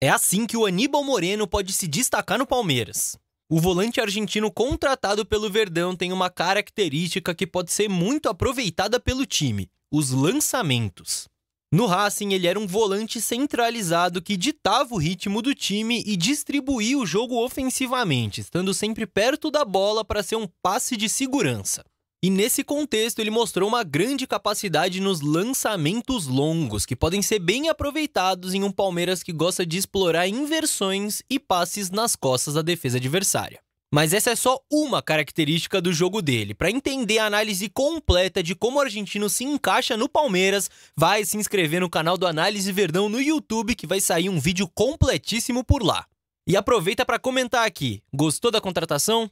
É assim que o Aníbal Moreno pode se destacar no Palmeiras. O volante argentino contratado pelo Verdão tem uma característica que pode ser muito aproveitada pelo time: os lançamentos. No Racing, ele era um volante centralizado que ditava o ritmo do time e distribuía o jogo ofensivamente, estando sempre perto da bola para ser um passe de segurança. E nesse contexto, ele mostrou uma grande capacidade nos lançamentos longos, que podem ser bem aproveitados em um Palmeiras que gosta de explorar inversões e passes nas costas da defesa adversária. Mas essa é só uma característica do jogo dele. Para entender a análise completa de como o argentino se encaixa no Palmeiras, vai se inscrever no canal do Análise Verdão no YouTube, que vai sair um vídeo completíssimo por lá. E aproveita para comentar aqui. Gostou da contratação?